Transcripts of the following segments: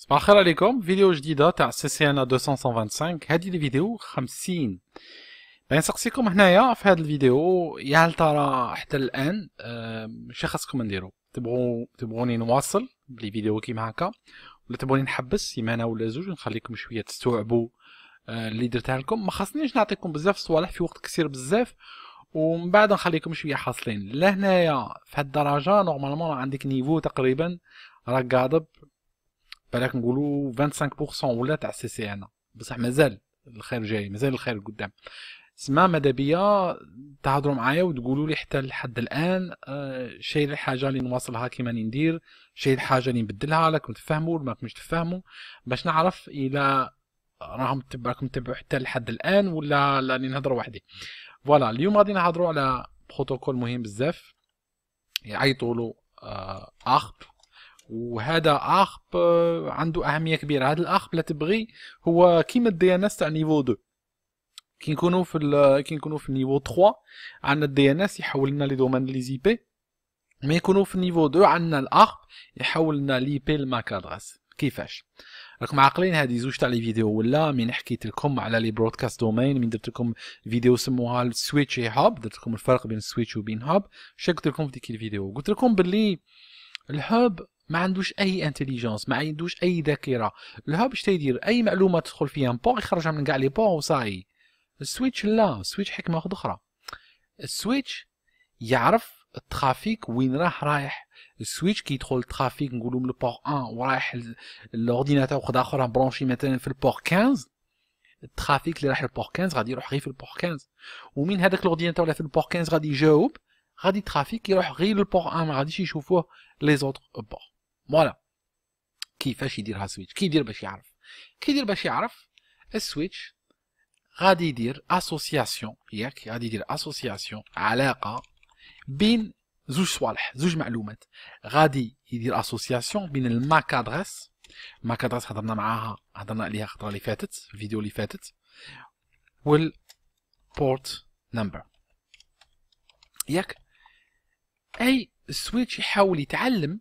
صباح الخير عليكم فيديو جديدة تاع سي سي ان 225 هذه الفيديو 50 نسقسيكم هنايا في هذا الفيديو يا هل ترى حتى الان شي خاصكم نديرو تبغوا تبغوني نواصل بلي فيديو كيما هكا ولا تبغوني نحبس سيمانه ولا زوج نخليكم شويه تستوعبوا آه، اللي درتها لكم ما خاصنيش نعطيكم بزاف الصوالح في وقت قصير بزاف ومن بعد نخليكم شويه حاصلين لهنايا في هاد الدرجه نورمالمون عندك نيفو تقريبا راك قاضب بالك نقولوا 25% ولا تاع سي سي ان بصح مازال الخير جاي مازال الخير قدام سما مدابية تهضروا معايا وتقولوا لي حتى لحد الان آه، شي الحاجه اللي نواصلها كيما ندير شي الحاجه اللي نبدلها راكم تفهموا ولا ماكمش تفهموا باش نعرف الى راهم راكم تبعوا حتى لحد الان ولا راني نهضر وحدي فوالا اليوم غادي نهضروا على بروتوكول مهم بزاف يعيطوا له آه وهذا اخب آه، عنده اهميه كبيره هذا الاخب لا تبغي هو كيما الدي ان اس تاع نيفو 2 كي نكونوا في ال... كي نكونوا في نيفو 3 عندنا الدي ان اس يحول لنا لي دومين لي زي بي مي يكونوا في نيفو 2 عندنا الاخب يحول لنا لي بي الماك ادريس كيفاش راكم عاقلين هذه زوج تاع لي فيديو ولا من حكيت لكم على لي برودكاست دومين من درت لكم فيديو سموها السويتش هاب درت لكم الفرق بين السويتش وبين هاب شنو لكم في ديك الفيديو قلت لكم باللي الهاب ما عندوش اي انتيليجونس ما عندوش اي ذاكره الهاب اش تيدير اي معلومه تدخل فيها بور يخرجها من كاع لي بور وصاي السويتش لا السويتش حكمه واحده اخرى السويتش يعرف الترافيك وين راح رايح السويتش كي يدخل الترافيك نقولوا من البور 1 ورايح الاورديناتور وخد اخر برونشي مثلا في البور 15 الترافيك اللي راح للبور 15 غادي يروح غير في البور 15 ومن هذاك الاورديناتور اللي في البور 15 غادي يجاوب غادي الترافيك يروح غير للبور 1 ما غاديش يشوفوه لي زوطر بور فوالا كيفاش يديرها سويتش كي يدير باش يعرف كي يدير باش يعرف السويتش غادي يدير اسوسياسيون ياك غادي يدير اسوسياسيون علاقه بين زوج صوالح زوج معلومات غادي يدير اسوسياسيون بين الماك ادريس ماك ادريس هضرنا معاها هضرنا عليها الخطره اللي فاتت الفيديو اللي فاتت والبورت نمبر ياك اي السويتش يحاول يتعلم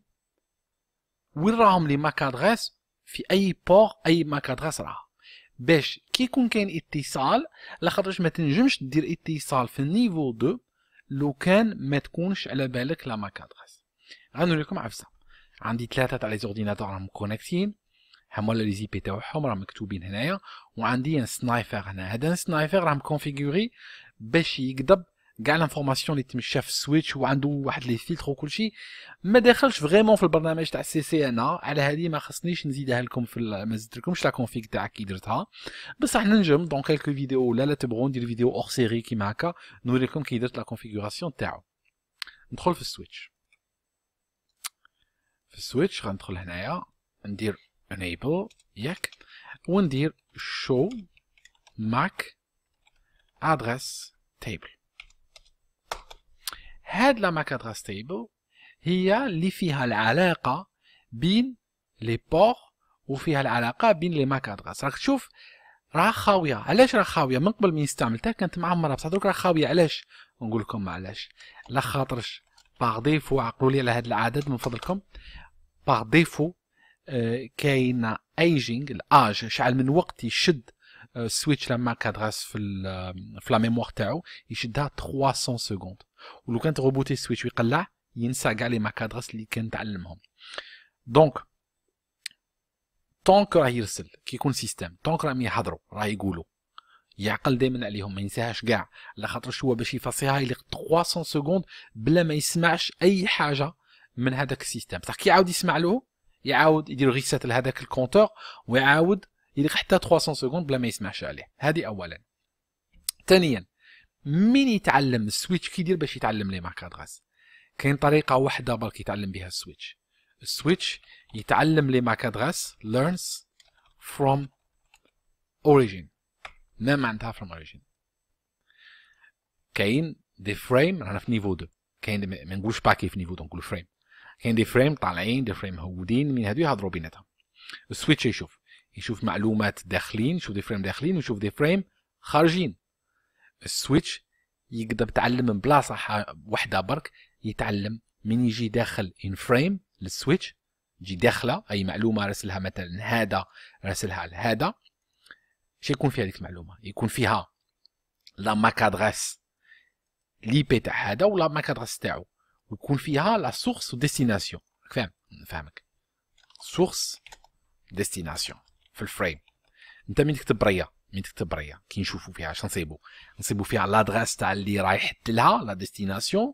وين راهم لي ماك ادريس في اي بور اي ماك ادريس راها باش كي يكون كاين اتصال لاخاطرش ما تنجمش دير اتصال في النيفو 2 لو كان ما تكونش على بالك لا ماك ادريس غنوريكم عفسه عندي ثلاثه تاع لي زورديناتور راهم كونيكتين هما لي زي بي تاعهم راهم مكتوبين هنايا وعندي ان سنايفر هنا هذا السنايفر راهم كونفيغوري باش يقدر كاع لانفورماسيون اللي تمشى في السويتش وعنده واحد لي فيلتر وكل شيء ما داخلش فريمون في البرنامج تاع سي سي انا على هذه ما خصنيش نزيدها لكم في ال... ما زدتلكمش لا كونفيك تاع كي درتها بصح ننجم دون كيلكو فيديو ولا لا تبغوا ندير فيديو اور سيري كيما هكا نوريكم كي درت لا كونفيغوراسيون تاعو ندخل في السويتش في السويتش غندخل هنايا ندير انيبل ياك وندير شو ماك ادريس تيبل هاد لا ماكادرا ستيبل هي اللي فيها العلاقة بين لي بور وفيها العلاقة بين لي ماكادرا راك تشوف راه خاوية علاش راه خاوية من قبل ما استعملتها كانت معمرة بصح دروك راه خاوية علاش نقول لكم علاش لا خاطرش باغ ديفو عقلوا لي على هذا العدد من فضلكم باغ آه، ديفو كاين ايجينغ الاج شحال من وقت يشد السويتش آه، لا ماكادغاس في آه، في لا ميموار تاعو يشدها 300 سكوند ولو كان تغوبوتي سويتش ويقلع ينسى كاع لي ماكادرس اللي كان تعلمهم دونك طونك راه يرسل كيكون سيستم طونك راه يهضروا راه يقولوا يعقل دائما عليهم ما ينساهاش كاع على خاطر هو باش يفاصيها يليق 300 سكوند بلا ما يسمعش اي حاجه من هذاك السيستم بصح كي يعاود يسمع له يعاود يدير ريسيت لهذاك الكونتور ويعاود يليق حتى 300 سكوند بلا ما يسمعش عليه هذه اولا ثانيا مين يتعلم السويتش كي يدير باش يتعلم لي ماركاد غاز كاين طريقه واحده برك يتعلم بها السويتش السويتش يتعلم لي ماركاد غاز learns from origin ما معناتها from origin كاين دي فريم رانا في نيفو 2 كاين ما نقولوش باكي في نيفو 2 نقولو فريم كاين دي فريم طالعين دي فريم هودين من هادو يهضروا بيناتهم السويتش يشوف يشوف معلومات داخلين يشوف دي فريم داخلين ويشوف دي فريم خارجين السويتش يقدر يتعلم من بلاصه وحده برك يتعلم من يجي داخل ان فريم للسويتش يجي داخله اي معلومه راسلها مثلا هذا راسلها لهذا شي يكون فيها هذيك المعلومه يكون فيها لا ماك ادريس لي بي تاع هذا ولا ماك ادريس تاعو ويكون فيها لا سورس وديستيناسيون فاهم نفهمك سورس ديستيناسيون في الفريم انت من تكتب بريه mitk tabriya ki nchoufo l'adresse ta lira la destination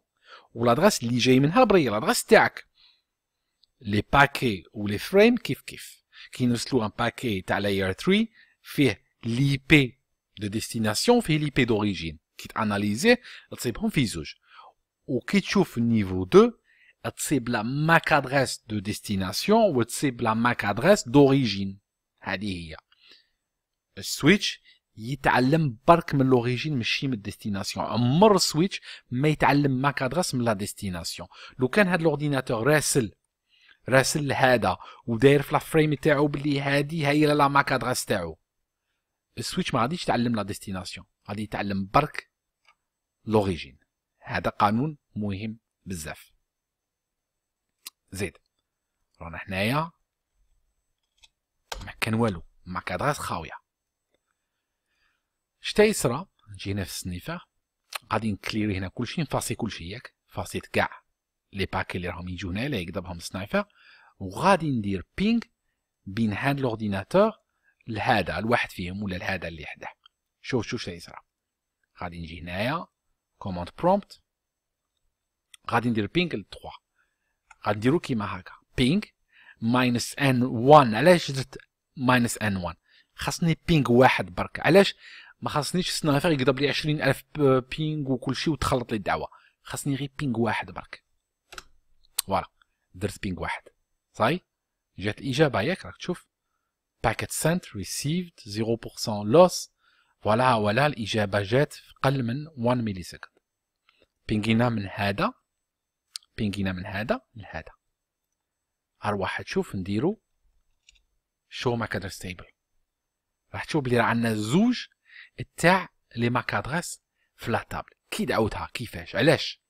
ou l'adresse lli jay l'adresse. brira gha les paquets ou les frames qui kif ki nselou un paquet ta layer 3 fiih l'ip de destination fiih l'ip d'origine ki analyse, analizer tssibhom fi jouj ou ki tchouf niveau 2 tssib trouve mac de destination ou tssib mac d'origine السويتش يتعلم برك من لوريجين ماشي من الديستيناسيون عمر السويتش ما يتعلم ماك ادغاس من لا ديستيناسيون لو كان هاد لورديناتور راسل راسل هذا وداير في فريم تاعو بلي هادي هي لا ماك ادغاس تاعو السويتش ما غاديش يتعلم لا ديستيناسيون غادي يتعلم برك لوريجين هذا قانون مهم بزاف زيد رانا حنايا ما كان والو ماك ادغاس خاويه شتا يسرى نجي هنا في السنيفه غادي نكليري هنا كلشي نفاصي كلشي ياك فاسيت كاع لي باكي اللي راهم يجيو هنا لا يقدرهم السنايفر وغادي ندير بينغ بين هاد لورديناتور لهذا الواحد فيهم ولا لهذا اللي حداه شوف شوف شتا يسرى غادي نجي هنايا كوموند برومبت غادي ندير بينغ ل 3 غادي نديرو كيما هكا بينغ ماينس ان 1 علاش درت ماينس ان 1 خاصني بينغ واحد برك علاش ما خاصنيش السنايفر يقضب لي 20000 بينغ وكل شيء وتخلط لي الدعوه خاصني غير بينغ واحد برك فوالا درت بينغ واحد صاي جات الاجابه ياك راك تشوف باكيت سنت ريسيفد 0% لوس فوالا ولا الاجابه جات في قل من 1 ملي سكند بينغينا من هذا بينغينا من هذا لهذا ارواح تشوف نديرو شو ما كادر ستيبل راح تشوف بلي راه عندنا زوج تاع لي ماكادريس في لا تابل كي دعوتها كيفاش علاش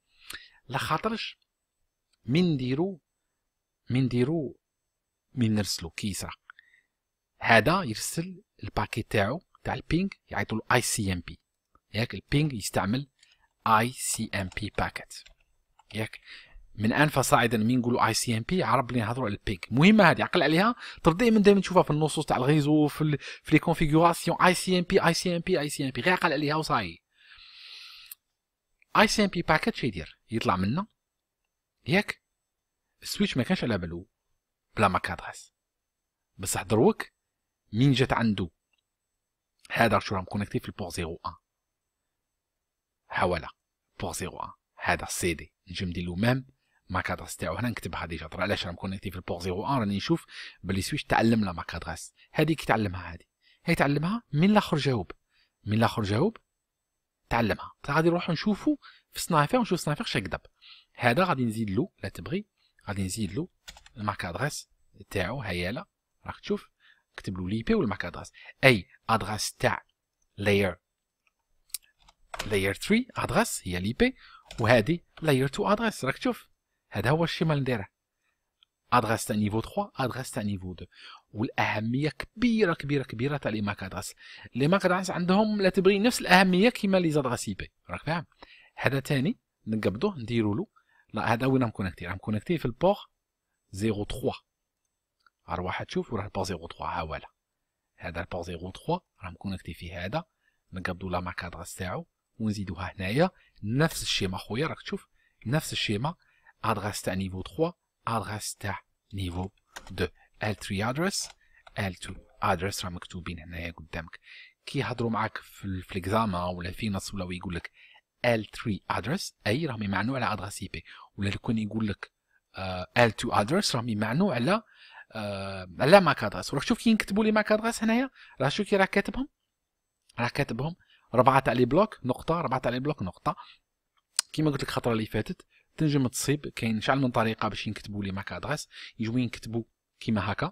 لا خاطرش من نديرو من نديرو من نرسلو كي يسرق هذا يرسل الباكيت تاعو تاع البينغ يعيطولو اي سي ام بي ياك البينغ يستعمل اي سي ام بي باكيت ياك من انفا صاعدا مين نقولوا اي سي ام بي عرب اللي نهضروا على البينك مهمه هذه عقل عليها ترد دائما دائما تشوفها في النصوص تاع الغيزو في في لي كونفيغوراسيون اي سي ام بي اي سي ام بي اي سي ام بي غير عقل عليها وصاي اي سي ام بي باكيت شي يدير يطلع منا ياك السويتش ما كانش على بالو بلا ماك ادريس بصح دروك مين جات عنده هذا شو راه مكونكتي في البور 01 حوالا بور 01 هذا السي دي نجم ندير له ميم ما كادرس تاعو هنا نكتبها ديجا طرا علاش راه مكونيكتي في البور 01 راني نشوف بلي سويتش تعلم لا ماك ادريس هذيك تعلمها هذه هي تعلمها من الاخر جاوب من الاخر جاوب تعلمها غادي نروحو نشوفو في سنايفر ونشوف سنايفر واش يكذب هذا غادي نزيد له لا تبغي غادي نزيد له المارك ادريس تاعو لا راك تشوف كتب له لي بي والماك ادريس اي ادريس تاع لاير لاير 3 ادريس هي لي بي وهذه لاير 2 ادريس راك تشوف هذا هو الشيء اللي نديره ادغاس تاع نيفو 3 ادغاس تاع نيفو 2 والاهميه كبيره كبيره كبيره تاع لي ماك ادغاس لي ماك ادغاس عندهم لا تبغي نفس الاهميه كيما لي زادرس اي بي راك فاهم هذا ثاني نقبضوه نديرو له لا هذا وين مكونكتي راه مكونكتي في البور 03 اروح تشوف راه البور 03 ها هو هذا البور 03 راه مكونكتي في هذا نقبضوا لا ماك ادغاس تاعو ونزيدوها هنايا نفس الشيما خويا راك تشوف نفس الشيما Adrasta niveau 3, Adrasta niveau 2 L3 address L2 address راه مكتوبين هنايا قدامك كي يهضروا معاك في الاكزام ولا في نص ولا يقول لك L3 address اي راهم يمعنوا على ادرس اي بي ولا يكون يقول لك آه، L2 address راهم يمعنوا على آه، على ماك ادريس وراك شوف كي نكتبوا لي ماك ادريس هنايا راه شوف كي راه كاتبهم راه كاتبهم ربعة تاع لي بلوك نقطة ربعة تاع لي بلوك نقطة كيما قلت لك الخطرة اللي فاتت تنجم تصيب كاين شحال من طريقه باش ينكتبوا لي ماك ادريس يجوا ينكتبوا كيما هكا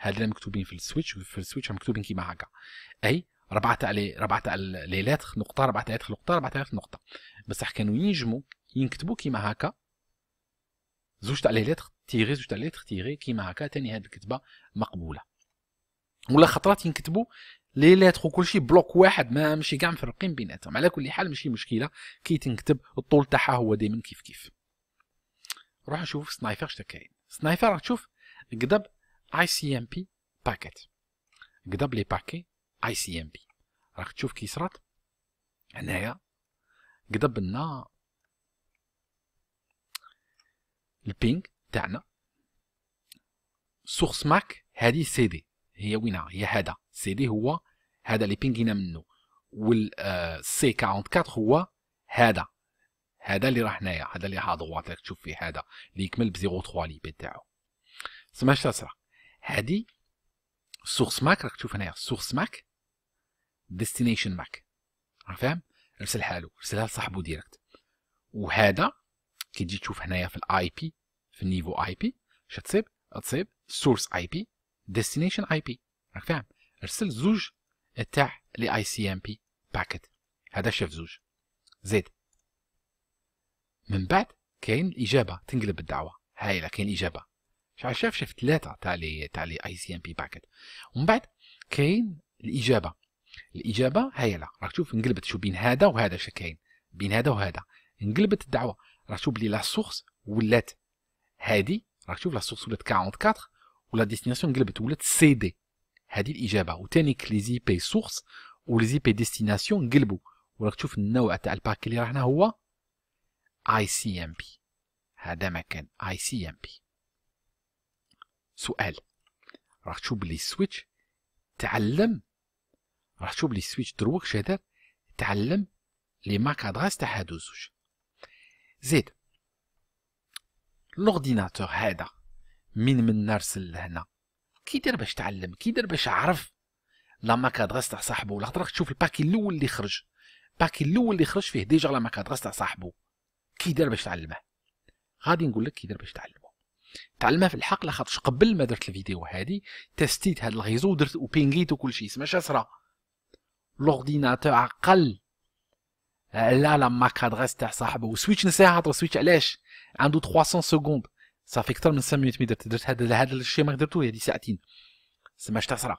هاد اللي مكتوبين في السويتش في السويتش مكتوبين كيما هكا اي ربعة تاع لي لاتر نقطه ربعة تاع 4000 نقطه ربعة تاع 4000 نقطه بصح كانوا ينجموا ينكتبوا كيما هكا زوج تاع لي لاتر تيغي زوج تاع لي لاتر تيغي كيما هكا تاني هاد الكتبه مقبوله ولا خطرات ينكتبوا لي ليتر وكلشي بلوك واحد ما ماشي كاع مفرقين بيناتهم على كل حال ماشي مشكله كي تنكتب الطول تاعها هو دائما كيف كيف روح نشوف سنايفر اش كاين سنايفر راك تشوف قدب اي سي ام بي باكيت قدب لي باكي اي سي ام بي راك تشوف كي صرات هنايا قدب لنا البينغ تاعنا سورس ماك هادي سي دي هي وينها هي هذا سي دي هو هذا اللي بينجينا منه وال آه، سي 44 هو هذا هذا اللي راه هنايا هذا اللي راه راك تشوف فيه هذا اللي يكمل ب 03 لي بي تاعو اش تصرا هادي سورس ماك راك تشوف هنايا سورس ماك ديستنيشن ماك فاهم ارسل حالو ارسلها لصاحبو ديريكت وهذا كي تجي تشوف هنايا في الاي بي في النيفو اي بي شتصيب تصيب تصيب سورس اي بي ديستنيشن اي بي راك فاهم ارسل زوج تاع لي اي سي ام بي باكيت هذا شاف زوج زيد من بعد كاين الاجابه تنقلب الدعوه هايله كاين اجابه شحال شاف شاف ثلاثه تاع لي تاع لي اي سي ام بي باكيت ومن بعد كاين الاجابه الاجابه هايله راك تشوف انقلبت شو بين هذا وهذا شو كاين بين هذا وهذا انقلبت الدعوه راك تشوف بلي لا سورس ولات هادي راك تشوف لا سورس ولات 44 ولا ديستيناسيون قلبت ولات سي دي هذه الاجابه وثاني لي زي بي سورس ولي زي بي ديستيناسيون قلبوا وراك تشوف النوع تاع الباك اللي راهنا هو اي سي ام بي هذا مكان اي سي ام بي سؤال راك تشوف بلي سويتش تعلم راك تشوف بلي سويتش دروك شادر تعلم لي ماك ادريس تاع هادو زوج زيد لورديناتور هذا من من نرسل لهنا كي دار باش تعلم كي دار باش عرف لا ماكادغاس تاع صاحبو لا تراك تشوف الباكي الاول اللي خرج الباكي الاول اللي خرج فيه ديجا لا ماكادغاس تاع صاحبو كي دار باش تعلمه غادي نقول لك كي دار باش تعلمه تعلمها في الحق لخاطرش قبل ما درت الفيديو هادي تستيت هاد الغيزو ودرت وبينغيت وكل شيء سما صرا لورديناتور عقل لا لا ماك ادريس تاع صاحبه وسويتش نساها خاطر سويتش علاش عنده 300 سكوند صافي اكثر من 500 ميدرت درت هذا هذا الشيء ما درتو هذه ساعتين سما شتا صرا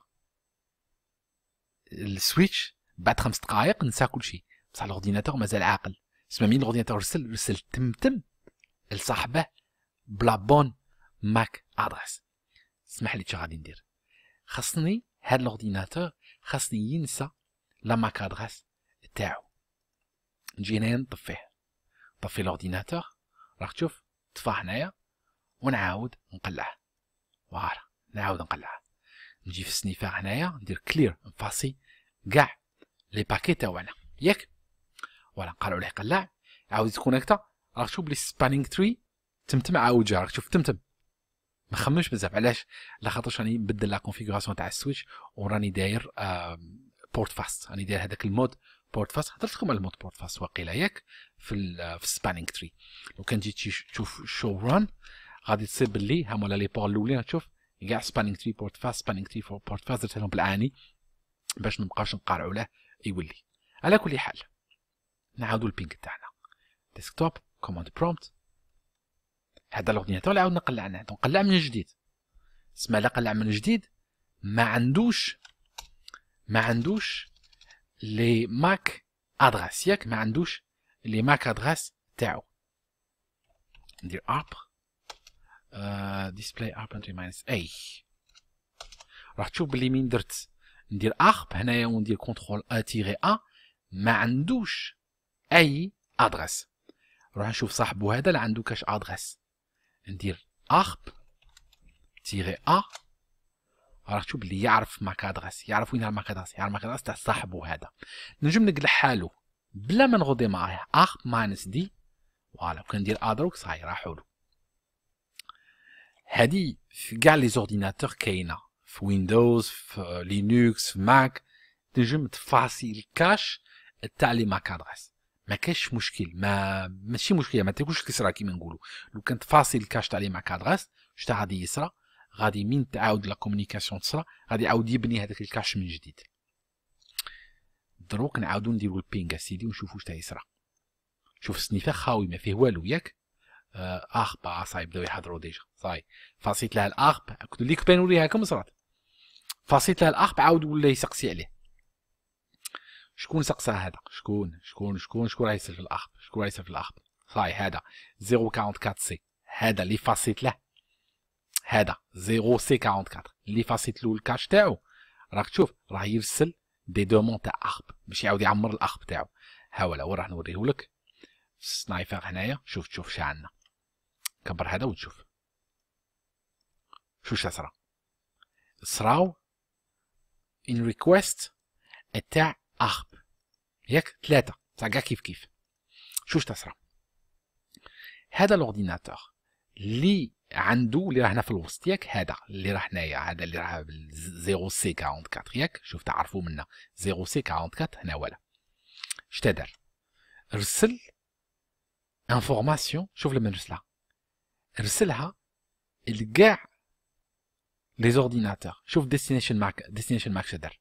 السويتش بعد خمس دقائق نسى كل شيء بصح الاورديناتور مازال عاقل سما مين الاورديناتور رسل رسل تمتم لصاحبه بلا بون ماك ادريس اسمح لي شنو غادي ندير خاصني هاد الاورديناتور خاصني ينسى لا ماك ادريس تاعو نجي هنايا نطفيه طفي الاورديناتور راك تشوف طفى هنايا ونعاود نقلعه فوالا نعاود نقلعه نجي في السنيفا هنايا ندير كلير نفاسي كاع لي باكي تاعنا ياك فوالا نقلعو عليه قلع عاود تكونكتا راك تشوف لي سبانينغ تري تمتم عاود جا راك تشوف تمتم ما خممش بزاف علاش لا خاطرش راني نبدل لا كونفيغوراسيون تاع السويتش وراني داير بورت فاست راني داير هذاك المود بورت فاست هضرت لكم على المود بورت فاست واقيلا ياك في آه، في السبانينغ تري لو كان جيت تشوف شو ران غادي تصير باللي هما لي بور الاولين غتشوف كاع سبانينغ تري بورت فاست سبانينغ تري بورت فاست درت لهم بالعاني باش ما نبقاوش نقارعوا له يولي على كل حال نعاودوا البينك تاعنا ديسكتوب كوموند برومبت هذا الاورديناتور اللي نقلع قلعناه دونك قلع من جديد سما لا قلع من جديد ما عندوش ما عندوش لي ماك ادغاس ياك ما عندوش لي ماك ادغاس تاعو ندير ابر ديسبلاي اب انتو ماينس اي راح تشوف باللي مين درت ندير ارب هنايا وندير كونترول ا تيغي ا ما عندوش اي ادرس راح نشوف صاحبو هذا اللي عنده كاش ادرس ندير ارب تيغي ا راح تشوف اللي يعرف ماك ادرس يعرف وين الماك ادرس يعرف ماك ادرس تاع صاحبو هذا نجم نقلع حالو بلا ما نغضي معاه ارب ماينس دي فوالا كندير ادروك صاي راحولو هادي في كاع لي زورديناتور كاينه في ويندوز في لينكس في ماك تنجم تفاصي الكاش تاع لي ماك ادريس ما كاش مشكل ما ماشي مشكل ما تكونش كسره كيما نقولوا لو كان تفاصي الكاش تاع لي ماك ادريس شتا غادي يسرى غادي من تعاود لا كومونيكاسيون تصرى غادي يعاود يبني هذاك الكاش من جديد دروك نعاودو نديرو البينغ اسيدي ونشوفو شتا يسرى شوف السنيفه خاوي ما فيه والو ياك اخب صاي بداو يحضروا ديجا صاي فاسيت له الاخب كنت ليك بان نوريهاكم صرات فاسيت لها الاخب عاود ولا يسقسي عليه شكون سقسى هذا شكون شكون شكون شكون راه يسال في الاخب شكون راه يسال في الاخب صاي هذا 044 سي هذا اللي فاسيت له هذا 0 سي 44 اللي فاسيت له الكاش تاعو راك تشوف راه يرسل دي دومون تاع اخب باش يعاود يعمر الاخب تاعو ها ولا وين راح نوريه لك السنايفر هنايا شوف تشوف شحال عندنا كبر هذا وتشوف شو صرا صراو ان ريكويست تاع اخب ياك ثلاثه تاع كاع كيف كيف شو صرا هذا لورديناتور اللي عنده اللي راه هنا في الوسط ياك هذا اللي راه هنايا هذا اللي راه 0 سي 44 ياك شوف تعرفوا منا 0 سي 44 هنا ولا شتا دار رسل انفورماسيون شوف لما نرسلها ارسلها لكاع لي زورديناتور شوف ديستنيشن ماك ديستنيشن ماك شدر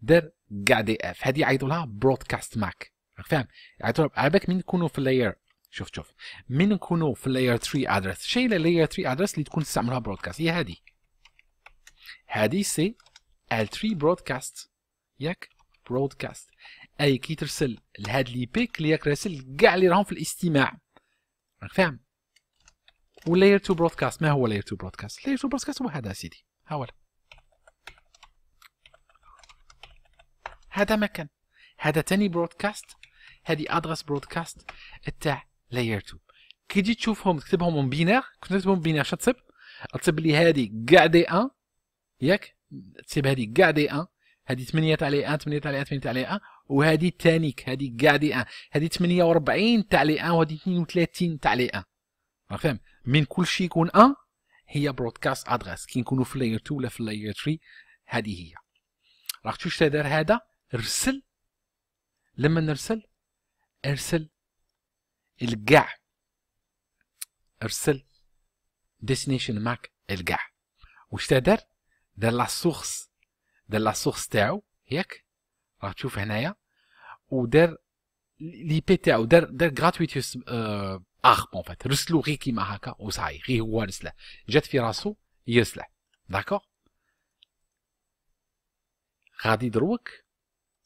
دار كاع دي اف هادي يعيطوا لها برودكاست ماك راك فاهم يعيطوا على بالك من نكونوا في اللاير شوف شوف من نكونوا في اللاير 3 ادريس شي لاير 3 ادرس اللي تكون تستعملها برودكاست هي هادي هادي سي ال 3 برودكاست ياك برودكاست اي كي ترسل لهاد لي بيك اللي ياك راسل كاع اللي راهم في الاستماع راك فاهم واللاير 2 برودكاست ما هو لاير 2 برودكاست؟ لاير 2 برودكاست هو هذا سيدي ها هو هذا مكان هذا تاني برودكاست هذه ادرس برودكاست تاع لاير 2 كي تجي تشوفهم تكتبهم اون بينير كنت تكتبهم بينير شنو تصب؟ تصب لي هذه كاع دي ان ياك تصيب هذه كاع دي ان هذه 8 تاع لي 1 8 تاع لي 1 8 تاع لي 1 وهذه تانيك هذه كاع دي 1 هذه 48 تاع لي 1 وهذه 32 تاع لي 1 فاهم من كل شيء يكون ان هي برودكاست ادريس كي نكونوا في لاير 2 ولا في لاير 3 هذه هي راك تشوف دار هذا ارسل لما نرسل ارسل الكاع ارسل ديستنيشن ماك الكاع واش دار دار لا سورس دار لا سورس تاعو ياك راك تشوف هنايا ودار لي بيتي او دار دار غراتويتيوس آه اخ اون فات رسلو غير كيما هكا وصاي غير هو رسله جات في راسو هي داكوغ غادي دروك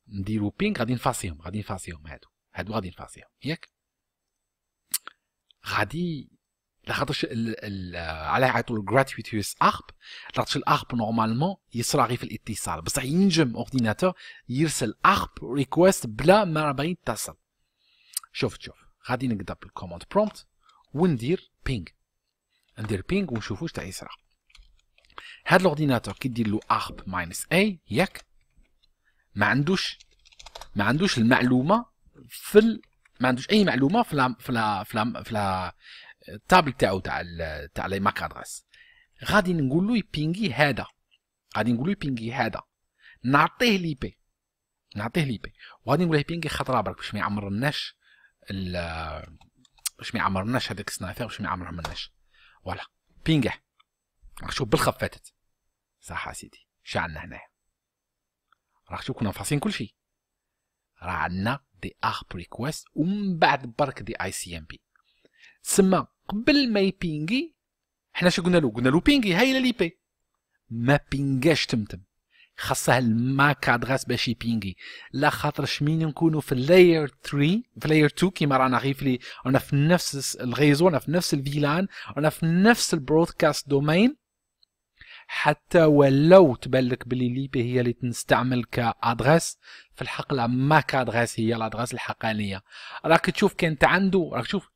نديرو بينك غادي نفاسيهم غادي نفاسيهم هادو هادو غادي نفاسيهم ياك غادي لاخاطرش ال ال آه، على يعيطوا غراتويتيوس ارب لاخاطرش الارب نورمالمون يصرى غير في الاتصال بصح ينجم اورديناتور يرسل ارب ريكويست بلا ما باغي يتصل شوف شوف غادي نقدا بالكوموند برومبت وندير بينغ ندير بينغ ونشوفوا واش تاع يسرا هاد لورديناتور كي دير له ارب ماينس اي ياك ما عندوش ما عندوش المعلومه في ال... ما عندوش اي معلومه في لا في لا في لا في لا التابل تاعو تاع تاع لي ماك ادريس غادي نقول له يبينغي هذا غادي نقول له يبينغي هذا نعطيه لي بي نعطيه لي بي وغادي نقول له يبينغي خطره برك باش ما يعمرناش ال واش ما عمرناش هذيك السنايثر واش ما عمرناش فوالا بينجه راك تشوف بالخف فاتت صح سيدي شو عندنا هنا راك تشوف كنا فاصلين كل شيء راه عندنا دي ارب ريكويست ومن بعد برك دي اي سي ام بي سما قبل ما يبينغي حنا شو قلنا له قلنا له بينغي هاي لي بي ما بينغاش تمتم خاصه الماك ادغاس باش يبينغي لا خاطرش مين نكونوا في اللاير 3 في لاير 2 كيما رانا غير في رانا في نفس الغيزو رانا في نفس الفيلان رانا في نفس البرودكاست دومين حتى ولو تبان لك بلي ليبي هي اللي تنستعمل كادغاس في الحق لا ماك ادغاس هي الادغاس الحقانيه راك تشوف كانت عنده راك تشوف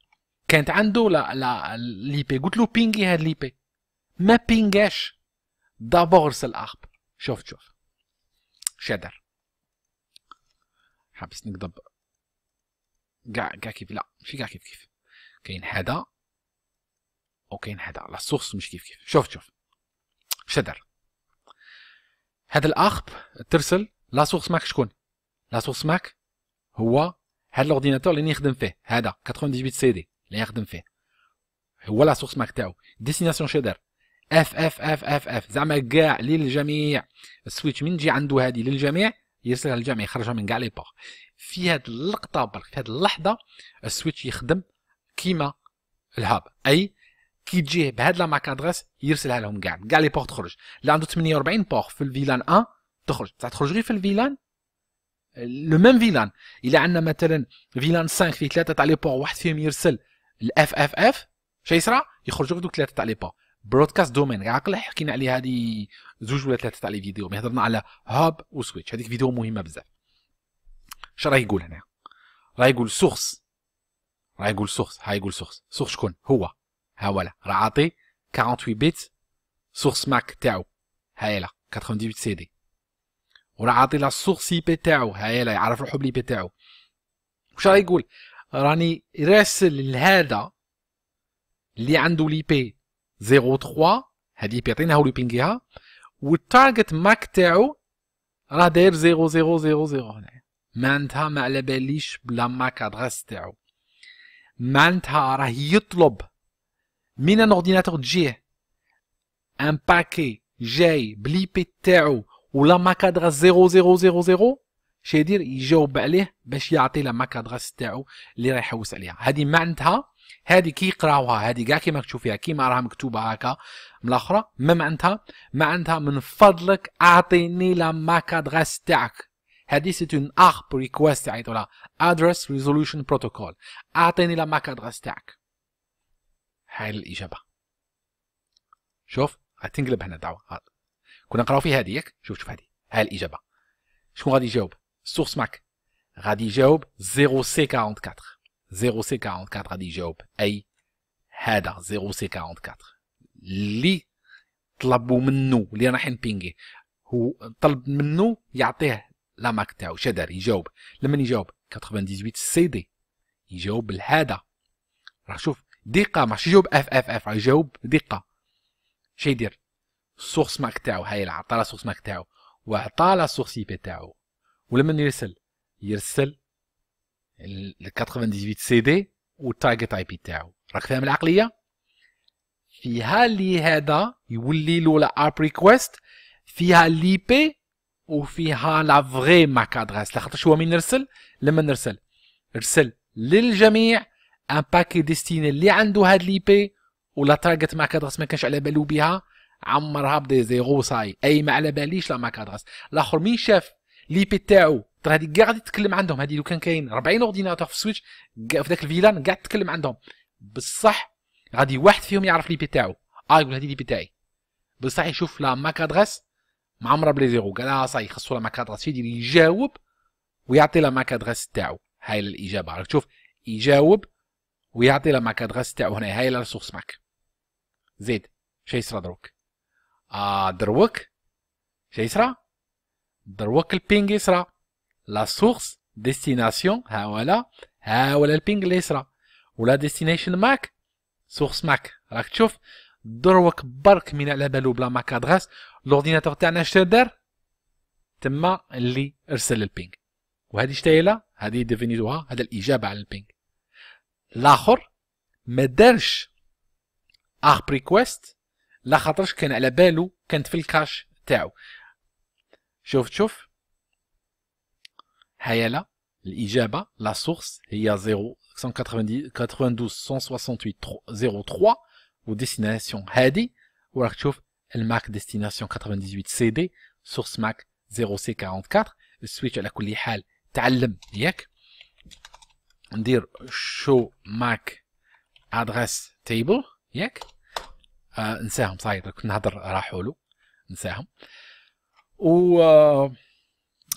كانت عنده لا لا ليبي قلت له بينغي هاد ليبي ما بينغاش دابور سي الارب شوف شوف شدر حابس نقضب كاع كاع كيف لا ماشي كاع كيف كيف كاين هذا وكاين هذا لا سورس مش كيف كيف شوف شوف شدر هذا الاخب ترسل لا سورس ماك شكون لا سورس ماك هو هذا الاورديناتور اللي نخدم فيه هذا 98 سي دي اللي يخدم فيه هو لا سورس ماك تاعو ديستيناسيون شادر اف اف اف اف اف زعما كاع للجميع السويتش من تجي عنده هذه للجميع يرسلها للجميع يخرجها من كاع لي باغ في هذه اللقطه برك في هذه اللحظه السويتش يخدم كيما الهاب اي كي تجيه بهاد لا ماك ادريس يرسلها لهم كاع كاع لي بور تخرج اللي عنده 48 بور في الفيلان 1 تخرج تاع تخرج غير في الفيلان لو ميم فيلان الا عندنا مثلا فيلان 5 فيه ثلاثه تاع لي بور واحد فيهم يرسل الاف اف اف شي يصرى يخرجوا دوك ثلاثه تاع لي بور برودكاست دومين عقل حكينا عليه هذه زوج ولا ثلاثه تاع لي فيديو مي هضرنا على هاب وسويتش هذيك فيديو مهمه بزاف اش راه يقول هنا راه يقول سورس راه يقول سورس ها يقول سورس سورس شكون هو ها ولا راه عاطي 48 بيت سورس ماك تاعو هايله 98 سي دي وراه عاطي لا سورس اي بي تاعو هايله يعرف روحو بلي بي تاعو واش راه يقول راني راسل لهذا اللي عنده لي بي 0.3 هذه بيعطيناها لوبينجيها والتارجت ماك تاعو راه داير 0000 هنا معناتها ما على باليش بلا ماك ادريس تاعو معناتها راه يطلب من ان اورديناتور تجيه ان باكي جاي بلي بي تاعو ولا ماك ادريس 0000 شي يدير يجاوب عليه باش يعطي لا ماك ادريس تاعو اللي راه يحوس عليها هذه معناتها هذه كي يقراوها هذه كاع كيما تشوفيها كيما راها مكتوبه هكا من الاخرى ما معناتها ما معناتها من فضلك اعطيني لا ماك ادريس تاعك هذه سي اون ار ريكويست يعيطوا لها ادريس ريزولوشن بروتوكول اعطيني لا ماك ادريس تاعك هاي الاجابه شوف تنقلب هنا دعوه كنا نقراو في هذيك شوف شوف هذه هاي الاجابه شكون غادي يجاوب السورس ماك غادي يجاوب 0 سي 44 0 سي 44 غادي يجاوب اي هذا 0 سي 44 اللي طلبوا منه اللي راح نبينغي هو طلب منه يعطيه لا ماك تاعو شادار يجاوب لما يجاوب 98 سي دي يجاوب هذا راح شوف دقه ماشي يجاوب اف اف اف يجاوب دقه شي يدير السورس ماك تاعو هاي عطى لا سورس ماك تاعو وعطى لا سورس اي بي تاعو ولما يرسل يرسل ال 98 سي دي والتارجت اي بي تاعو راك فاهم العقليه فيها اللي هذا يولي له لا اب ريكويست فيها لي بي وفيها لا فغي ماك ادريس لخاطرش هو من نرسل لما نرسل ارسل للجميع ان باكي ديستيني اللي عنده هاد لي بي ولا تارجت ماك ادريس ما كانش على بالو بها عمرها بدي زيرو ساي اي ما على باليش لا ماك ادريس الاخر مين شاف لي بي تاعو ترى هذه كاع غادي تتكلم عندهم هذه لو كان كاين 40 اورديناتور في السويتش في ذاك الفيلان كاع تتكلم عندهم بصح غادي واحد فيهم يعرف لي بي تاعو اه يقول هذه لي بي تاعي بصح يشوف لا ماك ادريس معمره بلي زيرو قال اه صاي خصو لا ماك ادريس يدير يجاوب ويعطي لا ماك ادريس تاعو هاي الاجابه راك تشوف يجاوب ويعطي لا ماك ادريس تاعو هنا هاي لا سورس ماك زيد شي يصرى دروك اه دروك شي يصرى دروك البينغ يصرى لا سورس ديستيناسيون ها لا ها هو البينغ اليسرى ولا ديستينيشن ماك سورس ماك راك تشوف دروك برك من على بالو بلا ماك ادغاس لورديناتور تاعنا اش دار تما اللي ارسل البينغ وهذه شتايله هذه ديفينيتوها هذا الاجابه على البينغ الاخر ما دارش اخ بريكويست لا خاطرش كان على بالو كانت في الكاش تاعو شوف شوف Hayala, l'Ijaba, la source, il y a 0, 190, 92, 168, 03, ou destination Hadi, ou elle marque destination 98 CD, source MAC 0C44, switch à la كل Talem, تعلم On show MAC address table yek. نساهم صاير كنت نهضر راحوا له نساهم و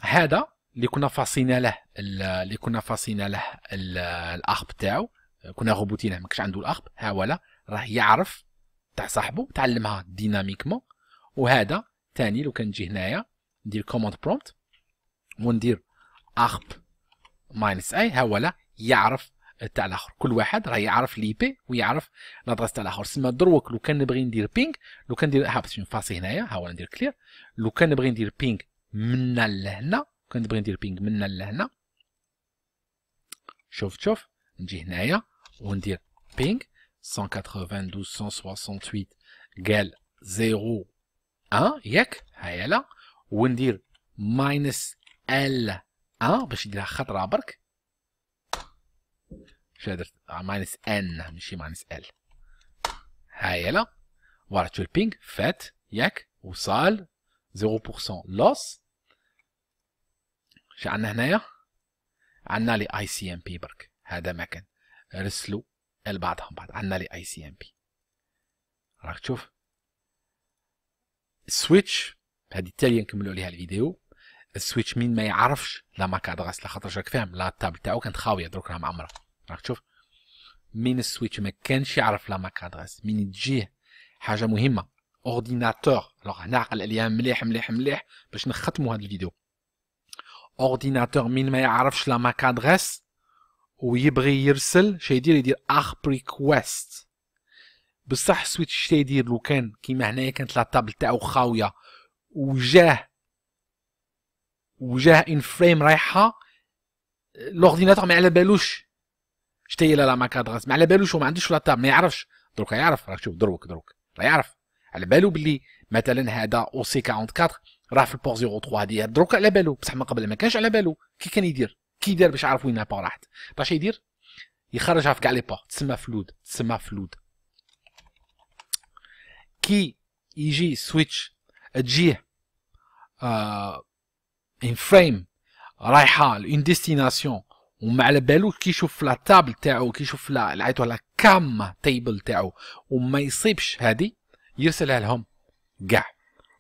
هذا اللي كنا فاصينا له اللي كنا فاصينا له الاخب تاعو كنا غوبوتينه ما كانش عنده الاخب ولا راه يعرف تاع صاحبه تعلمها ديناميكمون وهذا ثاني لو كان نجي هنايا ندير كوموند برومبت وندير اخب ماينس اي ها ولا يعرف تاع الاخر كل واحد راه يعرف لي بي ويعرف لادريس تاع الاخر سما دروك لو كان نبغي ندير بينغ لو كان ندير هابس فاصي هنايا ها ولا ندير كلير لو كان نبغي ندير بينغ من لهنا كنبغي ندير بينغ من هنا لهنا شوف شوف نجي هنايا وندير بينغ 192 168 قال 0 1 ياك هايله وندير ماينس ال 1 باش يديرها خطره برك شنو درت ماينس ان آه، ماشي ماينس ال هايله ورجعت البينغ فات ياك وصل 0% لوس ش عندنا هنايا عندنا لي اي سي ام بي برك هذا ما كان رسلوا لبعضهم بعض عندنا لي اي سي ام بي راك تشوف السويتش هذه التاليه نكملوا عليها الفيديو السويتش مين ما يعرفش لا ماك ادغاس لا خاطر راك فاهم لا تاب تاعو كانت خاويه دروك راه معمره راك تشوف مين السويتش ما كانش يعرف لا ماك ادغاس مين تجيه حاجه مهمه اورديناتور لو هنا عقل عليها مليح مليح مليح باش نختموا هذا الفيديو اورديناتور مين ما يعرفش لا ماك ادريس ويبغي يرسل شيدير يدير اخ بريكويست بصح سويتش شيدير لو كان كيما هنايا كانت لا تابل تاعو خاويه وجاه وجاه ان فريم رايحه لورديناتور ما على بالوش شتا هي لا ماك ادريس ما على بالوش وما عندوش لا تابل ما يعرفش دروك يعرف راك شوف دروك دروك لا يعرف على بالو بلي مثلا هذا او سي 44 راه في البور 03 هذه دروك على بالو بصح من قبل ما كانش على بالو كي كان يدير كي دار باش يعرف وين البور راحت باش يدير يخرجها في كاع لي با تسمى فلود تسمى فلود كي يجي سويتش تجيه آه ان فريم رايحه لون ديستيناسيون وما على بالو يشوف في لا تابل تاعو يشوف لا عيطوا لا كام تيبل تاعو وما يصيبش هادي يرسلها لهم كاع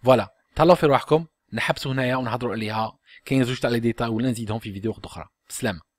فوالا تهلاو في روحكم نحبسوا هنايا ونهضروا عليها كاين زوج تاع لي ديتاي ولا نزيدهم في فيديو اخرى بسلامة